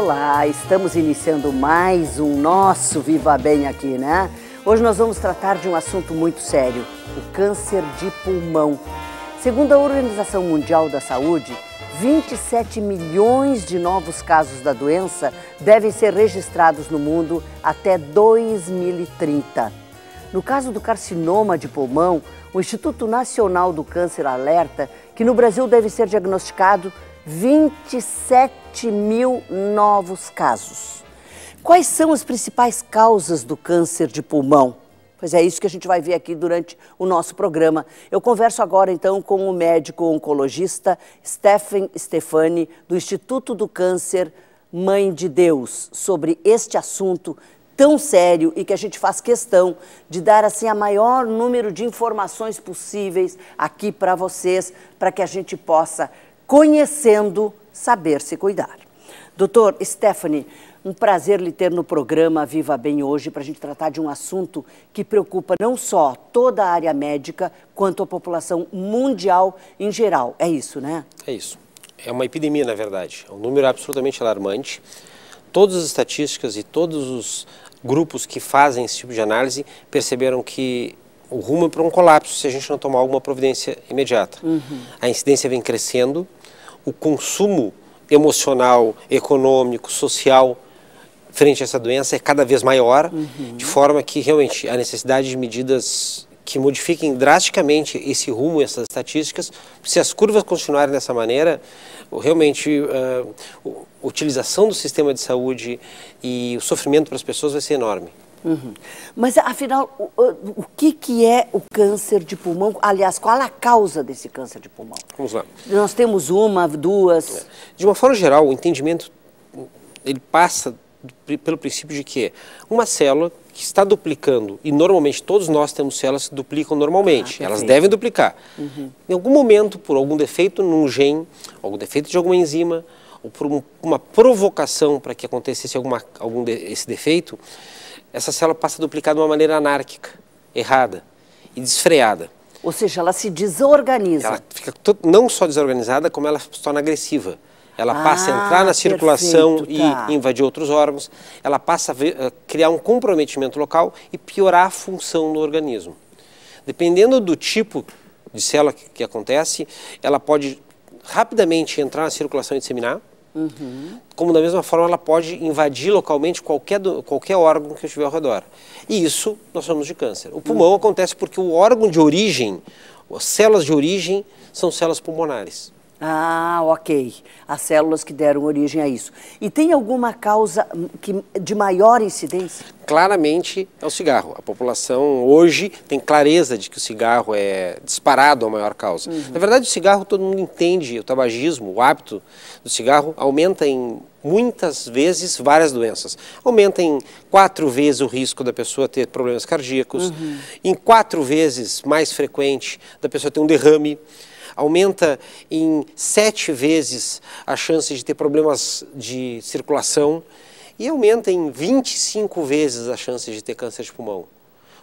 Olá, estamos iniciando mais um nosso Viva Bem aqui, né? Hoje nós vamos tratar de um assunto muito sério, o câncer de pulmão. Segundo a Organização Mundial da Saúde, 27 milhões de novos casos da doença devem ser registrados no mundo até 2030. No caso do carcinoma de pulmão, o Instituto Nacional do Câncer alerta que no Brasil deve ser diagnosticado 27 mil novos casos. Quais são as principais causas do câncer de pulmão? Pois é isso que a gente vai ver aqui durante o nosso programa. Eu converso agora então com o médico oncologista Stephen Stefani, do Instituto do Câncer Mãe de Deus, sobre este assunto tão sério e que a gente faz questão de dar assim a maior número de informações possíveis aqui para vocês, para que a gente possa Conhecendo, saber se cuidar. Doutor Stephanie, um prazer lhe ter no programa Viva Bem hoje para a gente tratar de um assunto que preocupa não só toda a área médica, quanto a população mundial em geral. É isso, né? É isso. É uma epidemia, na verdade. É um número absolutamente alarmante. Todas as estatísticas e todos os grupos que fazem esse tipo de análise perceberam que o rumo é para um colapso se a gente não tomar alguma providência imediata. Uhum. A incidência vem crescendo, o consumo emocional, econômico, social frente a essa doença é cada vez maior, uhum. de forma que realmente a necessidade de medidas que modifiquem drasticamente esse rumo, essas estatísticas, se as curvas continuarem dessa maneira, realmente a eh, utilização do sistema de saúde e o sofrimento para as pessoas vai ser enorme. Uhum. Mas, afinal, o, o, que, que é o câncer de pulmão? Aliás, qual a causa desse câncer de pulmão? Vamos lá. Nós temos uma, duas... É. De uma forma geral, o entendimento ele passa pelo princípio de que uma célula que está duplicando, e normalmente todos nós temos células que duplicam normalmente, ah, elas devem duplicar. Uhum. Em algum momento, por algum defeito num gene, algum defeito de alguma enzima, ou por uma provocação para que acontecesse alguma, algum de, esse defeito, essa célula passa a duplicar de uma maneira anárquica, errada e desfreada. Ou seja, ela se desorganiza. Ela fica não só desorganizada, como ela se torna agressiva. Ela ah, passa a ah, entrar na circulação perfeito, tá. e invadir outros órgãos. Ela passa a, ver, criar um comprometimento local e piorar a função do organismo. Dependendo do tipo de célula que, que acontece, ela pode rapidamente entrar na circulação e disseminar, Uhum. Como da mesma forma ela pode invadir localmente qualquer, do, qualquer órgão que estiver ao redor. E isso nós chamamos de câncer. O pulmão uhum. acontece porque o órgão de origem, as células de origem são células pulmonares. Ah, ok. As células que deram origem a isso. E tem alguma causa hum, que, de maior incidência? Claramente é o cigarro. A população hoje tem clareza de que o cigarro é disparado a maior causa. Uhum. Na verdade, o cigarro todo mundo entende, o tabagismo, o hábito do cigarro aumenta em muitas vezes várias doenças. Aumenta em quatro vezes o risco da pessoa ter problemas cardíacos, uhum. em quatro vezes mais frequente da pessoa ter um derrame, aumenta em sete vezes a chance de ter problemas de circulação e aumenta em 25 vezes a chance de ter câncer de pulmão.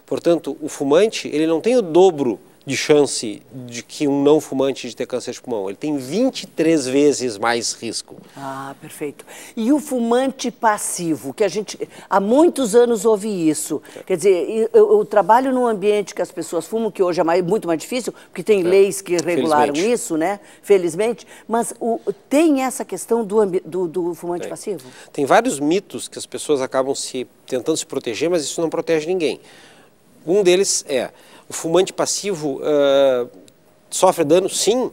Portanto, o fumante ele não tem o dobro de chance de que um não fumante de ter câncer de pulmão. Ele tem 23 vezes mais risco. Ah, perfeito. E o fumante passivo, que a gente há muitos anos ouve isso. É. Quer dizer, eu, eu, trabalho num ambiente que as pessoas fumam, que hoje é mais, muito mais difícil, porque tem é. leis que regularam Felizmente. isso, né? Felizmente. Mas o, tem essa questão do, do, do fumante tem. passivo? Tem vários mitos que as pessoas acabam se tentando se proteger, mas isso não protege ninguém. Um deles é o fumante passivo uh, sofre dano? Sim,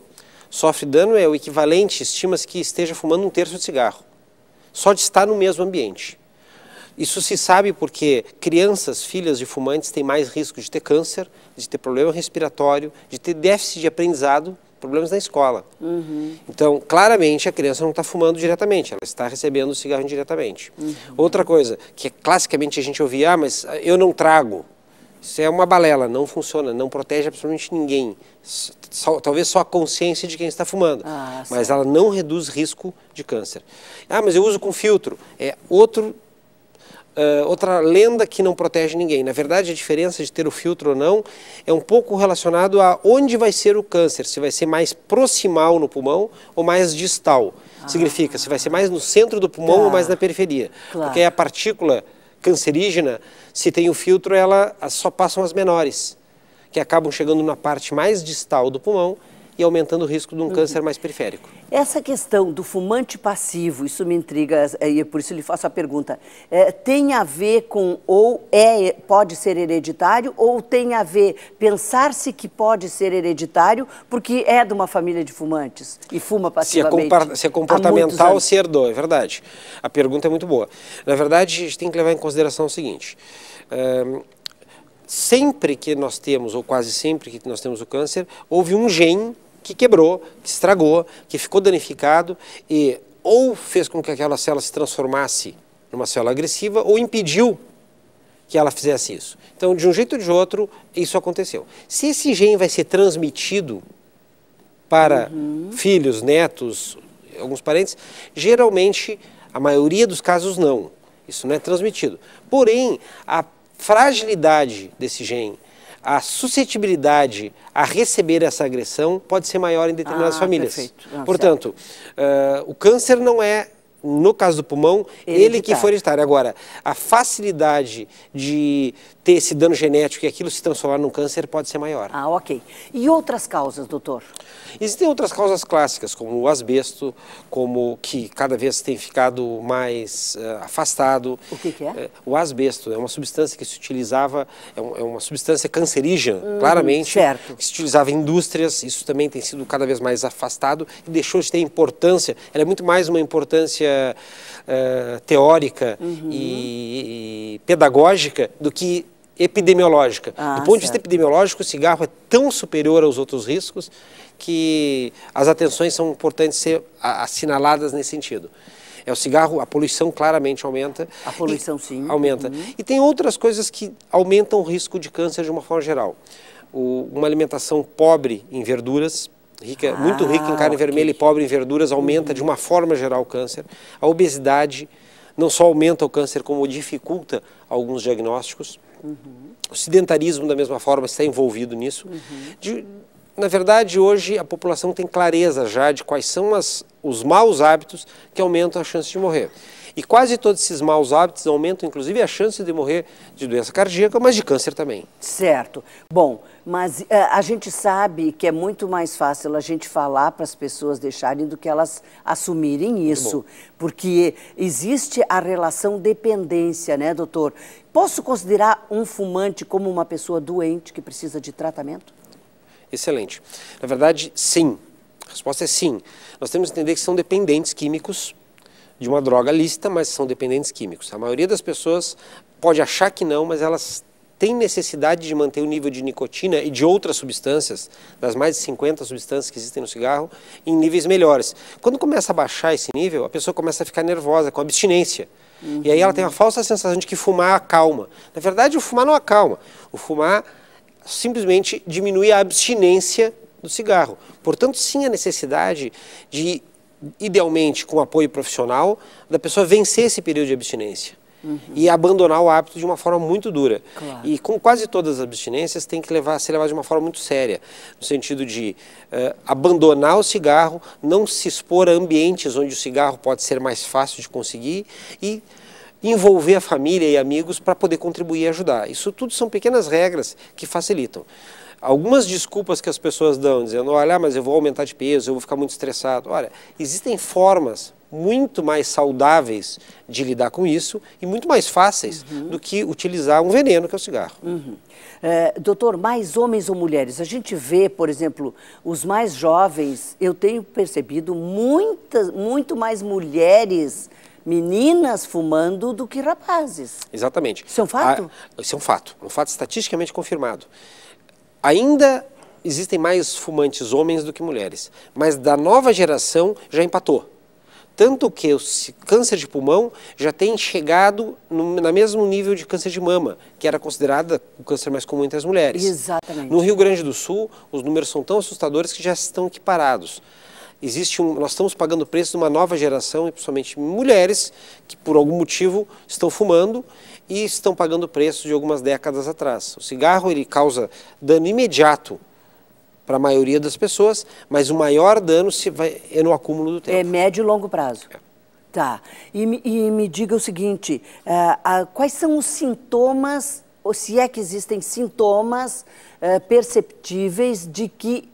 sofre dano é o equivalente, estima-se que esteja fumando um terço de cigarro, só de estar no mesmo ambiente. Isso se sabe porque crianças, filhas de fumantes, têm mais risco de ter câncer, de ter problema respiratório, de ter déficit de aprendizado, problemas na escola. Uhum. Então, claramente, a criança não está fumando diretamente, ela está recebendo o cigarro indiretamente. Uhum. Outra coisa, que é classicamente a gente ouvia, ah, mas eu não trago. Isso é uma balela, não funciona, não protege absolutamente ninguém. Só, talvez só a consciência de quem está fumando, ah, mas ela não reduz risco de câncer. Ah, mas eu uso com filtro. É outro Uh, outra lenda que não protege ninguém. Na verdade, a diferença de ter o filtro ou não é um pouco relacionado a onde vai ser o câncer, se vai ser mais proximal no pulmão ou mais distal. Ah. Significa se vai ser ah. mais no centro do pulmão ah. ou mais tá. na periferia. Claro. Porque a partícula cancerígena, se tem o filtro, ela só passam as menores, que acabam chegando na parte mais distal do pulmão e aumentando o risco de um uhum. câncer mais periférico. Essa questão do fumante passivo, isso me intriga eh, e por isso lhe faço a pergunta. É, tem a ver com ou é eh, pode ser hereditário ou tem a ver pensar-se que pode ser hereditário porque é de uma família de fumantes e fuma é passivamente? Se é, comportamental, se herdou, é verdade. A pergunta é muito boa. Na verdade, a gente tem que levar em consideração o seguinte sempre que nós temos, ou quase sempre que nós temos o câncer, houve um gene que quebrou, que estragou, que ficou danificado e ou fez com que aquela célula se transformasse numa célula agressiva ou impediu que ela fizesse isso. Então, de um jeito ou de outro, isso aconteceu. Se esse gene vai ser transmitido para uhum. filhos, netos, alguns parentes, geralmente, a maioria dos casos não. Isso não é transmitido. Porém, a fragilidade desse gene, a suscetibilidade a receber essa agressão pode ser maior em determinadas ah, famílias. Perfeito. Ah, Portanto, uh, o câncer não é no caso do pulmão, ele, ele que tá. for hereditário. Agora, a facilidade de ter esse dano genético e aquilo se transformar num câncer pode ser maior. Ah, ok. E outras causas, doutor? Existem outras causas clássicas, como o asbesto, como que cada vez tem ficado mais uh, afastado. O que, que, é? Eh, o asbesto é uma substância que se utilizava, é, um, é uma substância cancerígena, hum, claramente, certo. que se utilizava em indústrias, isso também tem sido cada vez mais afastado e deixou de ter importância, ela é muito mais uma importância uh, teórica uhum. e, e pedagógica do que epidemiológica. Ah, do ponto certo. de vista epidemiológico, o cigarro é tão superior aos outros riscos que as atenções são importantes ser assinaladas nesse sentido. É o cigarro, a poluição claramente aumenta. A poluição, e, sim. Aumenta. Uhum. E tem outras coisas que aumentam o risco de câncer de uma forma geral. O, uma alimentação pobre em verduras, rica, ah, muito rica em ah, carne vermelha e pobre em verduras, aumenta uhum. de uma forma geral o câncer. A obesidade não só aumenta o câncer, como dificulta alguns diagnósticos. Uhum. O sedentarismo, da mesma forma, está envolvido nisso. Uhum. De, na verdade, hoje a população tem clareza já de quais são as, os maus hábitos que aumentam a chance de morrer. E quase todos esses maus hábitos aumentam, inclusive, a chance de morrer de doença cardíaca, mas de câncer também. Certo. Bom, mas eh, a gente sabe que é muito mais fácil a gente falar para as pessoas deixarem do que elas assumirem isso. Porque existe a relação dependência, né, doutor? Posso considerar um fumante como uma pessoa doente que precisa de tratamento? Excelente. Na verdade, sim. A resposta é sim. Nós temos que entender que são dependentes químicos de uma droga lícita, mas são dependentes químicos. A maioria das pessoas pode achar que não, mas elas têm necessidade de manter o nível de nicotina e de outras substâncias, das mais de 50 substâncias que existem no cigarro, em níveis melhores. Quando começa a baixar esse nível, a pessoa começa a ficar nervosa, com abstinência. Uhum. E aí ela tem uma uhum. falsa sensação de que fumar acalma. Na verdade, o fumar não acalma. O fumar simplesmente diminui a abstinência do cigarro. Portanto, sim, a necessidade de idealmente com apoio profissional, da pessoa vencer esse período de abstinência. Uhum. E abandonar o hábito de uma forma muito dura. Claro. E com quase todas as abstinências, tem que levar, ser levado de uma forma muito séria. No sentido de uh, abandonar o cigarro, não se expor a ambientes onde o cigarro pode ser mais fácil de conseguir e envolver a família e amigos para poder contribuir e ajudar. Isso tudo são pequenas regras que facilitam algumas desculpas que as pessoas dão, dizendo, olha, ah, mas eu vou aumentar de peso, eu vou ficar muito estressado. Olha, existem formas muito mais saudáveis de lidar com isso e muito mais fáceis uhum. do que utilizar um veneno que é o cigarro. Uhum. É, doutor, mais homens ou mulheres? A gente vê, por exemplo, os mais jovens, eu tenho percebido muitas, muito mais mulheres meninas fumando do que rapazes. Exatamente. Isso é um fato? Ah, isso é um fato, é um fato estatisticamente confirmado ainda existem mais fumantes homens do que mulheres, mas da nova geração já empatou. Tanto que o câncer de pulmão já tem chegado no na mesmo nível de câncer de mama, que era considerada o câncer mais comum entre as mulheres. Exatamente. No Rio Grande do Sul, os números são tão assustadores que já estão equiparados. Existe um, nós estamos pagando o preço de uma nova geração, e principalmente mulheres, que por algum motivo estão fumando e estão pagando o preço de algumas décadas atrás. O cigarro ele causa dano imediato para a maioria das pessoas, mas o maior dano se vai, é no acúmulo do tempo. É médio e longo prazo. É. Tá. E, e, me diga o seguinte: uh, uh, quais são os sintomas, ou se é que existem sintomas uh, perceptíveis de que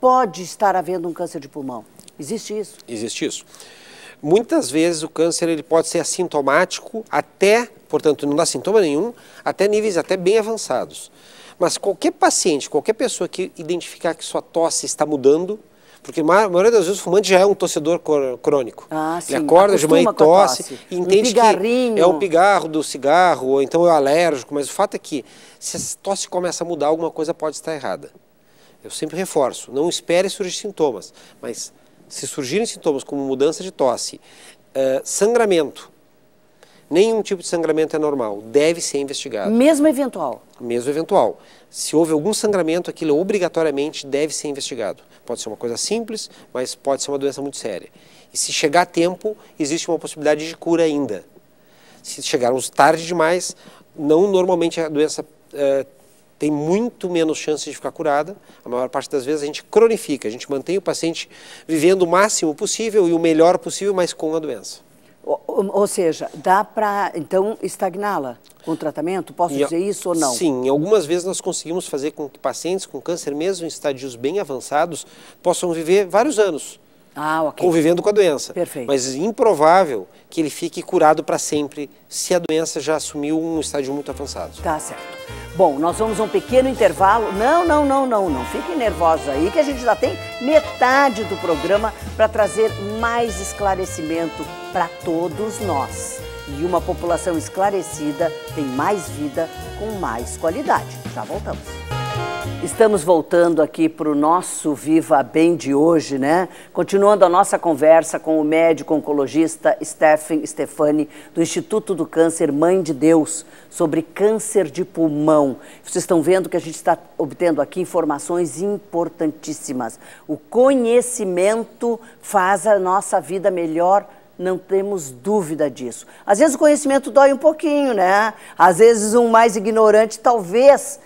pode estar havendo um câncer de pulmão? Existe isso? Existe isso. Muitas vezes o câncer ele pode ser assintomático até, portanto, não dá sintoma nenhum, até níveis até bem avançados. Mas qualquer paciente, qualquer pessoa que identificar que sua tosse está mudando, porque a maioria das vezes o fumante já é um tossedor crônico. Ah, sim. Ele acorda de manhã e tosse, tosse. e entende um que é o pigarro do cigarro, ou então é alérgico, mas o fato é que se a tosse começa a mudar, alguma coisa pode estar errada. Eu sempre reforço, não espere surgir sintomas, mas se surgirem sintomas como mudança de tosse, uh, sangramento, nenhum tipo de sangramento é normal, deve ser investigado. Mesmo eventual? Mesmo eventual. Se houve algum sangramento, aquilo obrigatoriamente deve ser investigado. Pode ser uma coisa simples, mas pode ser uma doença muito séria. E se chegar a tempo, existe uma possibilidade de cura ainda. Se chegarmos tarde demais, não normalmente a doença uh, tem muito menos chances de ficar curada. A maior parte das vezes a gente cronifica, a gente mantém o paciente vivendo o máximo possível e o melhor possível, mas com a doença. Ou, ou seja, dá para então estagná-la com tratamento? Posso e, dizer isso ou não? Sim, algumas vezes nós conseguimos fazer com que pacientes com câncer, mesmo em estádios bem avançados, possam viver vários anos ah, okay. convivendo com a doença. Perfeito. Mas improvável que ele fique curado para sempre se a doença já assumiu um estágio muito avançado. Tá certo. Bom, nós vamos a um pequeno intervalo. Não, não, não, não, não. Fiquem nervosos aí que a gente já tem metade do programa para trazer mais esclarecimento para todos nós. E uma população esclarecida tem mais vida com mais qualidade. Já voltamos. Estamos voltando aqui para o nosso Viva Bem de hoje, né? Continuando a nossa conversa com o médico oncologista Stephen Stefani, do Instituto do Câncer Mãe de Deus, sobre câncer de pulmão. Vocês estão vendo que a gente está obtendo aqui informações importantíssimas. O conhecimento faz a nossa vida melhor não temos dúvida disso. Às vezes o conhecimento dói um pouquinho, né? Às vezes um mais ignorante talvez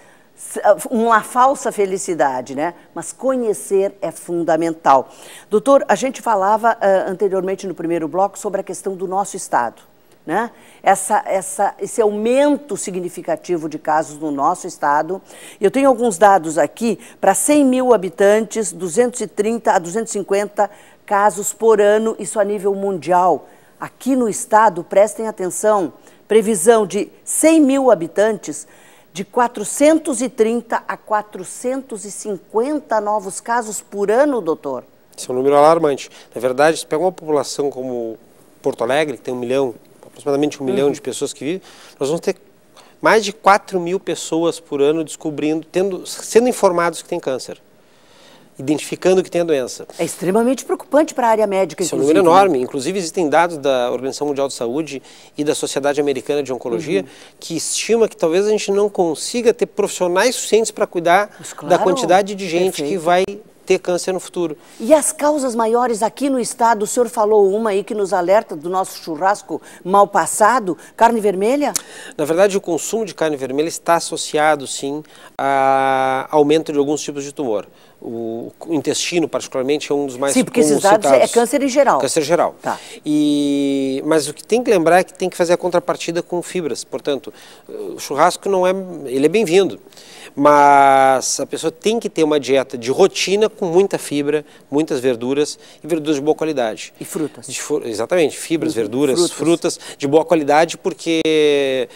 ah, uma falsa felicidade, né? Mas conhecer é fundamental. Doutor, a gente falava uh, anteriormente no primeiro bloco sobre a questão do nosso Estado. Né? Essa, essa, esse aumento significativo de casos no nosso estado. Eu tenho alguns dados aqui, para 100 mil habitantes, 230 a 250 casos por ano, isso a nível mundial. Aqui no estado, prestem atenção, previsão de 100 mil habitantes, de 430 a 450 novos casos por ano, doutor. Isso é um número alarmante. Na verdade, se pega uma população como Porto Alegre, que tem um milhão, aproximadamente um uhum. milhão de pessoas que vivem, nós vamos ter mais de 4 mil pessoas por ano descobrindo, tendo, sendo informados que tem câncer identificando que tem a doença. É extremamente preocupante para a área médica, inclusive. Isso é um número né? enorme. Inclusive, existem dados da Organização Mundial de Saúde e da Sociedade Americana de Oncologia uhum. que estima que talvez a gente não consiga ter profissionais suficientes para cuidar claro, da quantidade de gente perfeito. que vai ter câncer no futuro. E as causas maiores aqui no estado, o senhor falou uma aí que nos alerta do nosso churrasco mal passado, carne vermelha? Na verdade, o consumo de carne vermelha está associado, sim, a aumento de alguns tipos de tumor. O intestino, particularmente, é um dos mais Sim, porque esses dados é citados. é câncer em geral. Câncer geral. Tá. E, mas o que tem que lembrar é que tem que fazer a contrapartida com fibras. Portanto, eh, o churrasco não é, ele é bem-vindo. Mas a pessoa tem que ter uma dieta de rotina com muita fibra, muitas verduras e verduras de boa qualidade. E frutas. De, exatamente, fibras, uhum. verduras, frutas. frutas de boa qualidade, porque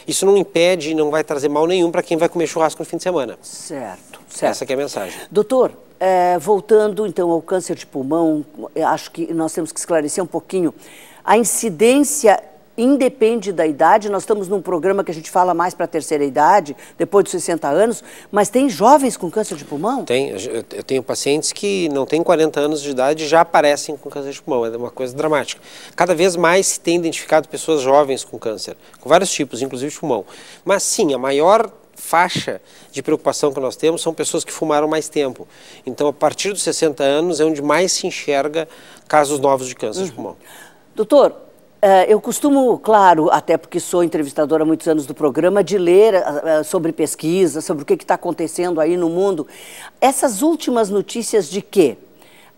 isso não impede e não vai trazer mal nenhum para quem vai comer churrasco no fim de semana. Certo, certo. Essa é a mensagem. Doutor, é, voltando então ao câncer de pulmão, acho que nós temos que esclarecer um pouquinho a incidência independe da idade. Nós estamos num programa que a gente fala mais para a terceira idade, depois dos 60 anos, mas tem jovens com câncer de pulmão? Tem. Eu tenho pacientes que não têm 40 anos de idade e já aparecem com câncer de pulmão. É uma coisa dramática. Cada vez mais se tem identificado pessoas jovens com câncer, com vários tipos, inclusive de pulmão. Mas sim, a maior faixa de preocupação que nós temos são pessoas que fumaram mais tempo. Então, a partir dos 60 anos é onde mais se enxerga casos novos de câncer uhum. de pulmão. Doutor, é, eu costumo, claro, até porque sou entrevistadora há muitos anos do programa, de ler é, é, sobre pesquisa, sobre o que está acontecendo aí no mundo. Essas últimas notícias de quê?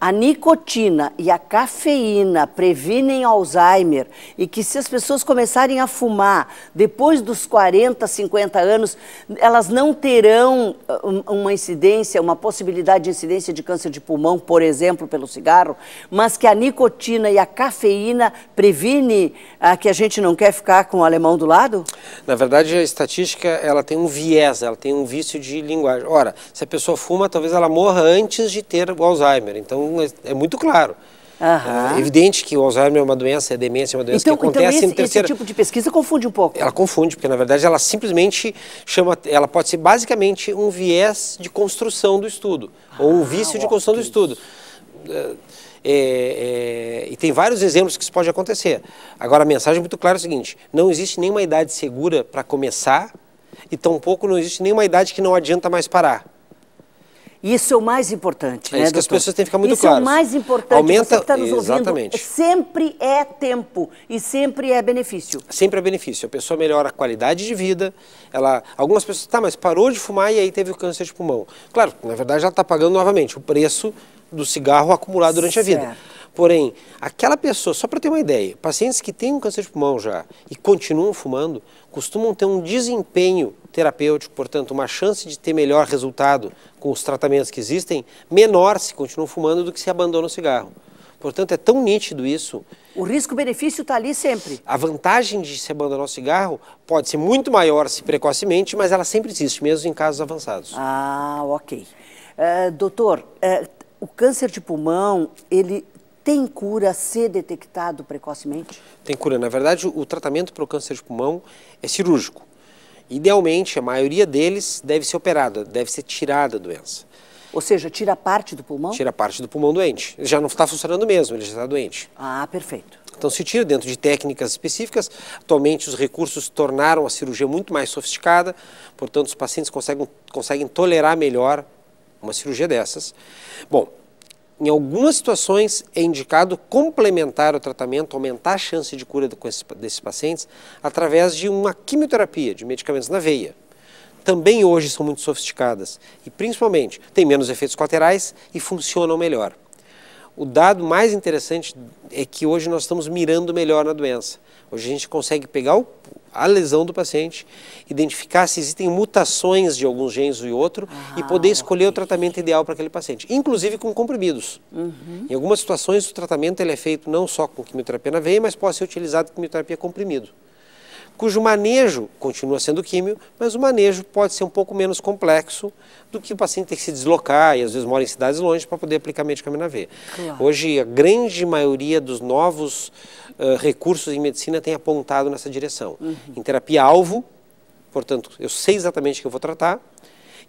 a nicotina e a cafeína previnem Alzheimer e que se as pessoas começarem a fumar depois dos 40, 50 anos, elas não terão uh, uma incidência, uma possibilidade de incidência de câncer de pulmão, por exemplo, pelo cigarro, mas que a nicotina e a cafeína previne a ah, que a gente não quer ficar com o alemão do lado? Na verdade, a estatística ela tem um viés, ela tem um vício de linguagem. Ora, se a pessoa fuma, talvez ela morra antes de ter o Alzheimer. Então, é, é, muito claro. Uhum. É evidente que o Alzheimer é uma doença, é demência é uma doença então, que acontece então esse, em terceira... esse tipo de pesquisa confunde um pouco. Ela confunde, porque na verdade ela simplesmente chama... Ela pode ser basicamente um viés de construção do estudo, ah, ou um ah, vício ó, de construção do estudo. É, é, e tem vários exemplos que isso pode acontecer. Agora, a mensagem muito clara é o seguinte, não existe nenhuma idade segura para começar e tampouco não existe nenhuma idade que não adianta mais parar. Isso é o mais importante, é né, isso que as pessoas têm que ficar muito isso claras. Isso é o mais importante. Aumenta, você que está nos ouvindo, exatamente. sempre é tempo e sempre é benefício. Sempre é benefício. A pessoa melhora a qualidade de vida. Ela, algumas pessoas, tá, mas parou de fumar e aí teve o câncer de pulmão. Claro, na verdade ela está pagando novamente o preço do cigarro acumulado durante certo. a vida. Porém, aquela pessoa, só para ter uma ideia, pacientes que têm um câncer de pulmão já e continuam fumando, costumam ter um desempenho terapêutico, portanto, uma chance de ter melhor resultado com os tratamentos que existem, menor se continua fumando do que se abandona o cigarro. Portanto, é tão nítido isso. O risco-benefício está ali sempre. A vantagem de se abandonar o cigarro pode ser muito maior se precocemente, mas ela sempre existe, mesmo em casos avançados. Ah, ok. Uh, doutor, uh, o câncer de pulmão, ele tem cura a ser detectado precocemente? Tem cura. Na verdade, o tratamento para o câncer de pulmão é cirúrgico. Idealmente, a maioria deles deve ser operada, deve ser tirada a doença. Ou seja, tira parte do pulmão? Tira parte do pulmão doente. Ele já não está funcionando mesmo, ele já está doente. Ah, perfeito. Então se tira dentro de técnicas específicas. Atualmente os recursos tornaram a cirurgia muito mais sofisticada, portanto os pacientes conseguem, conseguem tolerar melhor uma cirurgia dessas. Bom, em algumas situações é indicado complementar o tratamento, aumentar a chance de cura desses pacientes através de uma quimioterapia, de medicamentos na veia. Também hoje são muito sofisticadas e principalmente têm menos efeitos colaterais e funcionam melhor. O dado mais interessante é que hoje nós estamos mirando melhor na doença. Hoje a gente consegue pegar o, a lesão do paciente, identificar se existem mutações de alguns genes e outro ah, e poder escolher okay. o tratamento ideal para aquele paciente, inclusive com comprimidos. Uhum. Em algumas situações o tratamento ele é feito não só com quimioterapia na veia, mas pode ser utilizado com quimioterapia comprimido cujo manejo continua sendo químio, mas o manejo pode ser um pouco menos complexo do que o paciente ter que se deslocar e às vezes mora em cidades longe para poder aplicar medicamento V. Claro. Hoje, a grande maioria dos novos uh, recursos em medicina tem apontado nessa direção. Uhum. Em terapia-alvo, portanto, eu sei exatamente o que eu vou tratar,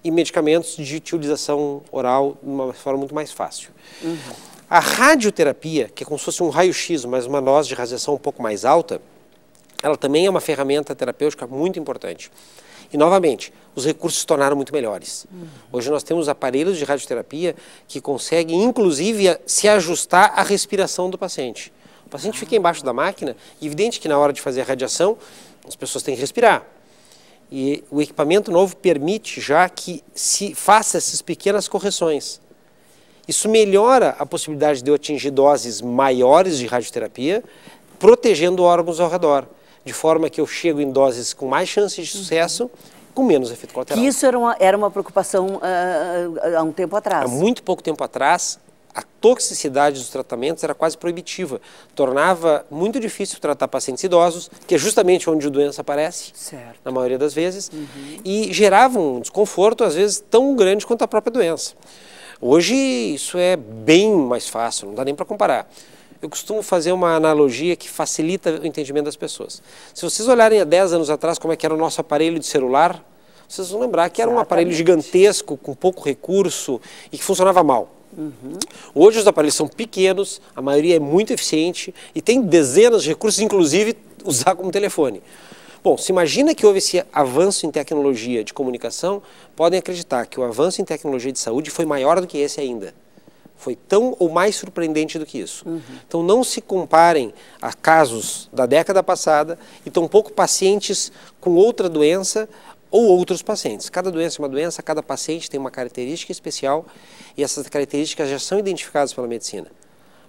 e medicamentos de utilização oral de uma forma muito mais fácil. Uhum. A radioterapia, que é como se fosse um raio-x, mas uma dose de radiação um pouco mais alta, ela também é uma ferramenta terapêutica muito importante. E, novamente, os recursos se tornaram muito melhores. Uhum. Hoje nós temos aparelhos de radioterapia que conseguem, inclusive, se ajustar à respiração do paciente. O paciente fica ah. embaixo da máquina, evidente que na hora de fazer a radiação, as pessoas têm que respirar. E o equipamento novo permite já que se faça essas pequenas correções. Isso melhora a possibilidade de eu atingir doses maiores de radioterapia, protegendo órgãos ao redor de forma que eu chego em doses com mais chances de sucesso com menos efeito colateral. Que isso era uma, era uma preocupação uh, há um tempo atrás. Há muito pouco tempo atrás, a toxicidade dos tratamentos era quase proibitiva. Tornava muito difícil tratar pacientes idosos, que é justamente onde a doença aparece, certo. na maioria das vezes, uhum. e gerava um desconforto, às vezes, tão grande quanto a própria doença. Hoje, isso é bem mais fácil, não dá nem para comparar. Eu costumo fazer uma analogia que facilita o entendimento das pessoas. Se vocês olharem há 10 anos atrás como é que era o nosso aparelho de celular, vocês vão lembrar que era Exatamente. um aparelho gigantesco, com pouco recurso e que funcionava mal. Uhum. Hoje os aparelhos são pequenos, a maioria é muito eficiente e tem dezenas de recursos, inclusive usar como telefone. Bom, se imagina que houve esse avanço em tecnologia de comunicação, podem acreditar que o avanço em tecnologia de saúde foi maior do que esse ainda. Foi tão ou mais surpreendente do que isso. Uhum. Então não se comparem a casos da década passada e tampouco pacientes com outra doença ou outros pacientes. Cada doença é uma doença, cada paciente tem uma característica especial e essas características já são identificadas pela medicina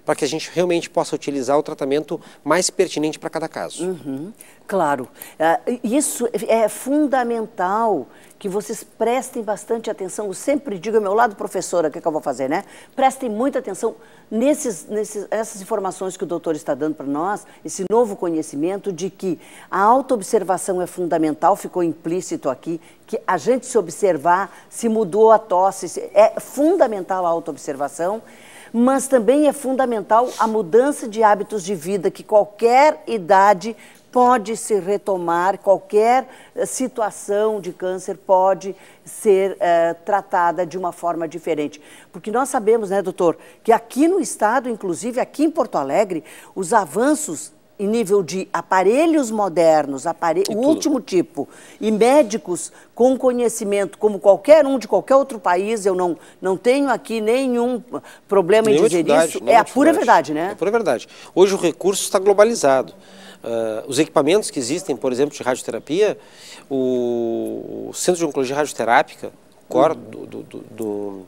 para que a gente realmente possa utilizar o tratamento mais pertinente para cada caso. Uhum, claro. Ah, isso é fundamental que vocês prestem bastante atenção. Eu sempre digo ao é meu lado, professora, o que, é que eu vou fazer, né? Prestem muita atenção nesses, nesses, essas informações que o doutor está dando para nós, esse novo conhecimento de que a autoobservação é fundamental, ficou implícito aqui, que a gente se observar, se mudou a tosse, é fundamental a autoobservação. observação mas também é fundamental a mudança de hábitos de vida que qualquer idade pode se retomar, qualquer eh, situação de câncer pode ser é, tratada de uma forma diferente. Porque nós sabemos, né, doutor, que aqui no estado, inclusive aqui em Porto Alegre, os avanços em nível de aparelhos modernos, apare... o último tipo, e médicos com conhecimento, como qualquer um de qualquer outro país, eu não, não tenho aqui nenhum problema em dizer isso. É a pura verdade, né? É a pura verdade. Hoje o recurso está globalizado. Uh, os equipamentos que existem, por exemplo, de radioterapia, o, Centro de Oncologia Radioterápica, COR, uhum. do, do, do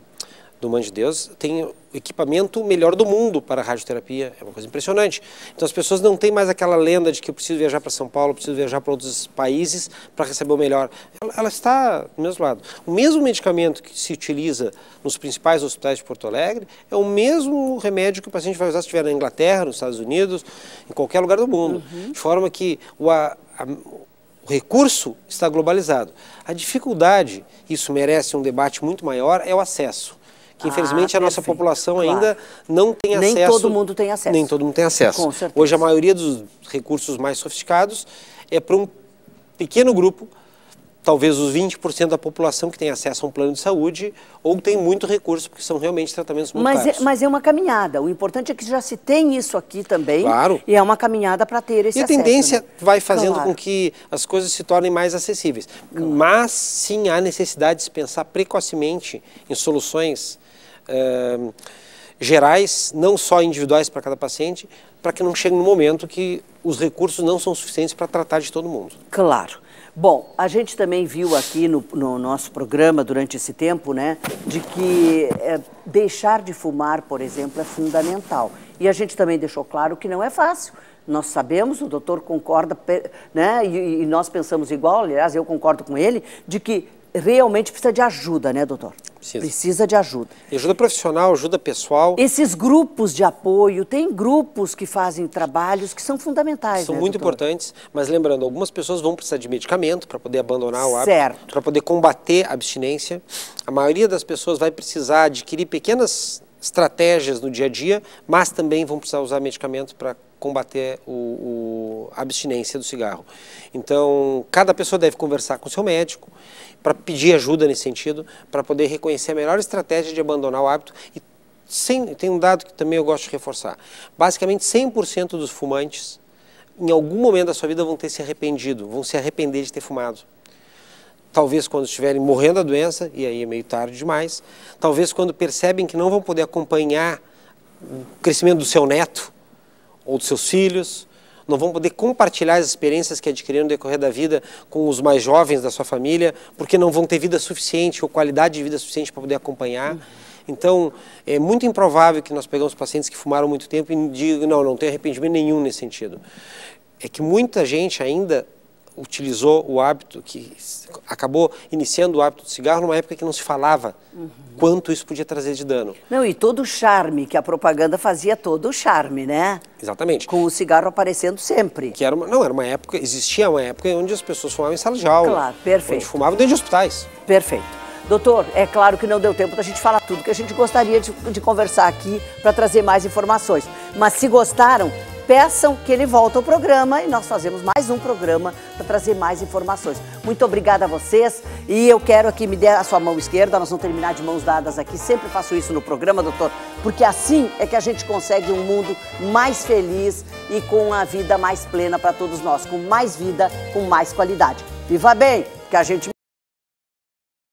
do Mãe de Deus tem o equipamento melhor do mundo para a radioterapia. É uma coisa impressionante. Então as pessoas não têm mais aquela lenda de que eu preciso viajar para São Paulo, preciso viajar para outros países para receber o melhor. Ela, ela está do mesmo lado. O mesmo medicamento que se utiliza nos principais hospitais de Porto Alegre é o mesmo remédio que o paciente vai usar se estiver na Inglaterra, nos Estados Unidos, em qualquer lugar do mundo. Uhum. De forma que o, a, a, o recurso está globalizado. A dificuldade, isso merece um debate muito maior, é o acesso que infelizmente ah, a nossa população claro. ainda não tem nem acesso. Nem todo mundo tem acesso. Nem todo mundo tem acesso. Com certeza. Hoje a maioria dos recursos mais sofisticados é para um pequeno grupo, talvez os 20% da população que tem acesso a um plano de saúde ou tem muito recurso, porque são realmente tratamentos muito mas é, caros. É, mas é uma caminhada. O importante é que já se tem isso aqui também. Claro. E é uma caminhada para ter esse acesso. E a acesso, tendência né? vai fazendo claro. com que as coisas se tornem mais acessíveis. Claro. Mas sim há necessidade de se pensar precocemente em soluções gerais, não só individuais para cada paciente, para que não chegue no momento que os recursos não são suficientes para tratar de todo mundo. Claro. Bom, a gente também viu aqui no, no nosso programa durante esse tempo, né, de que é, deixar de fumar, por exemplo, é fundamental. E a gente também deixou claro que não é fácil. Nós sabemos, o doutor concorda, né, e, e nós pensamos igual, aliás, eu concordo com ele, de que realmente precisa de ajuda, né, doutor? Precisa. Precisa de ajuda. E ajuda profissional, ajuda pessoal. Esses grupos de apoio, tem grupos que fazem trabalhos que são fundamentais. São né, muito importantes, mas lembrando, algumas pessoas vão precisar de medicamento para poder abandonar o hábito, para poder combater a abstinência. A maioria das pessoas vai precisar adquirir pequenas estratégias no dia a dia, mas também vão precisar usar medicamentos para combater o, o, a abstinência do cigarro. Então, cada pessoa deve conversar com seu médico para pedir ajuda nesse sentido, para poder reconhecer a melhor estratégia de abandonar o hábito. E sem, tem um dado que também eu gosto de reforçar. Basicamente, 100% dos fumantes, em algum momento da sua vida, vão ter se arrependido, vão se arrepender de ter fumado talvez quando estiverem morrendo a doença, e aí é meio tarde demais, talvez quando percebem que não vão poder acompanhar o crescimento do seu neto ou dos seus filhos, não vão poder compartilhar as experiências que adquiriram no decorrer da vida com os mais jovens da sua família, porque não vão ter vida suficiente ou qualidade de vida suficiente para poder acompanhar. Então, é muito improvável que nós pegamos pacientes que fumaram muito tempo e digam, não, não tem arrependimento nenhum nesse sentido. É que muita gente ainda utilizou o hábito, que acabou iniciando o hábito do cigarro numa época que não se falava uhum. quanto isso podia trazer de dano. Não, e todo o charme, que a propaganda fazia todo o charme, né? Exatamente. Com o cigarro aparecendo sempre. Que era uma, não, era uma época, existia uma época onde as pessoas fumavam em sala de aula. Claro, perfeito. Onde fumavam dentro de hospitais. Perfeito. Doutor, é claro que não deu tempo da gente falar tudo que a gente gostaria de, de conversar aqui para trazer mais informações. Mas se gostaram, peçam que ele volte ao programa e nós fazemos mais um programa para trazer mais informações. Muito obrigada a vocês e eu quero aqui me dê a sua mão esquerda, nós vamos terminar de mãos dadas aqui, sempre faço isso no programa, doutor, porque assim é que a gente consegue um mundo mais feliz e com a vida mais plena para todos nós, com mais vida, com mais qualidade. Viva bem, que a gente